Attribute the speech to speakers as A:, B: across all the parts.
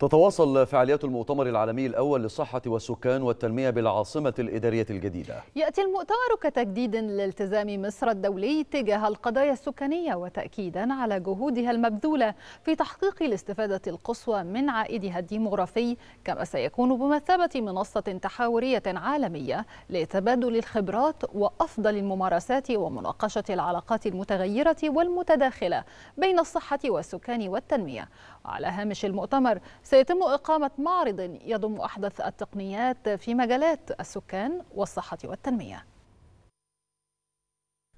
A: تتواصل فعاليات المؤتمر العالمي الأول للصحة والسكان والتنمية بالعاصمة الإدارية الجديدة يأتي المؤتمر كتجديد لالتزام مصر الدولي تجاه القضايا السكانية وتأكيدا على جهودها المبذولة في تحقيق الاستفادة القصوى من عائدها الديمغرافي كما سيكون بمثابة منصة تحاورية عالمية لتبادل الخبرات وأفضل الممارسات ومناقشة العلاقات المتغيرة والمتداخلة بين الصحة والسكان والتنمية وعلى هامش المؤتمر سيتم إقامة معرض يضم أحدث التقنيات في مجالات السكان والصحة والتنمية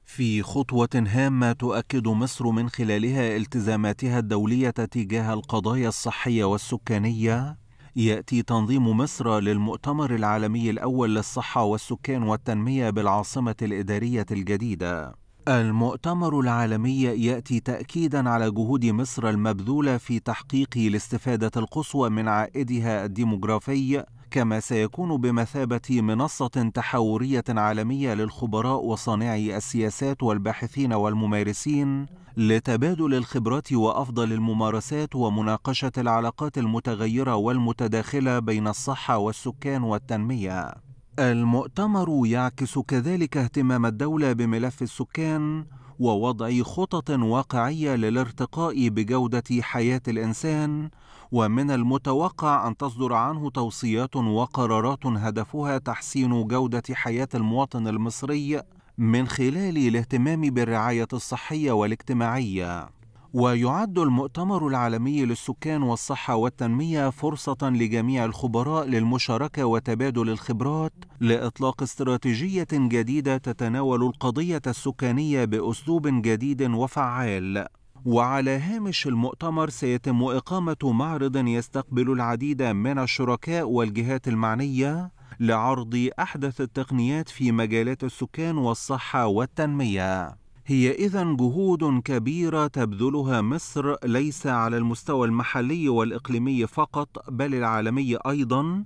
B: في خطوة هامة تؤكد مصر من خلالها التزاماتها الدولية تجاه القضايا الصحية والسكانية، يأتي تنظيم مصر للمؤتمر العالمي الأول للصحة والسكان والتنمية بالعاصمة الإدارية الجديدة، المؤتمر العالمي ياتي تاكيدا على جهود مصر المبذوله في تحقيق الاستفاده القصوى من عائدها الديموغرافي كما سيكون بمثابه منصه تحاوريه عالميه للخبراء وصانعي السياسات والباحثين والممارسين لتبادل الخبرات وافضل الممارسات ومناقشه العلاقات المتغيره والمتداخله بين الصحه والسكان والتنميه المؤتمر يعكس كذلك اهتمام الدولة بملف السكان ووضع خطط واقعية للارتقاء بجودة حياة الإنسان، ومن المتوقع أن تصدر عنه توصيات وقرارات هدفها تحسين جودة حياة المواطن المصري من خلال الاهتمام بالرعاية الصحية والاجتماعية. ويعد المؤتمر العالمي للسكان والصحة والتنمية فرصة لجميع الخبراء للمشاركة وتبادل الخبرات لإطلاق استراتيجية جديدة تتناول القضية السكانية بأسلوب جديد وفعال. وعلى هامش المؤتمر سيتم إقامة معرض يستقبل العديد من الشركاء والجهات المعنية لعرض أحدث التقنيات في مجالات السكان والصحة والتنمية. هي إذا جهود كبيرة تبذلها مصر ليس على المستوى المحلي والإقليمي فقط بل العالمي أيضا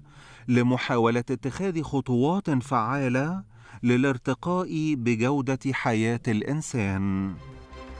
B: لمحاولة اتخاذ خطوات فعالة للارتقاء بجودة حياة الإنسان.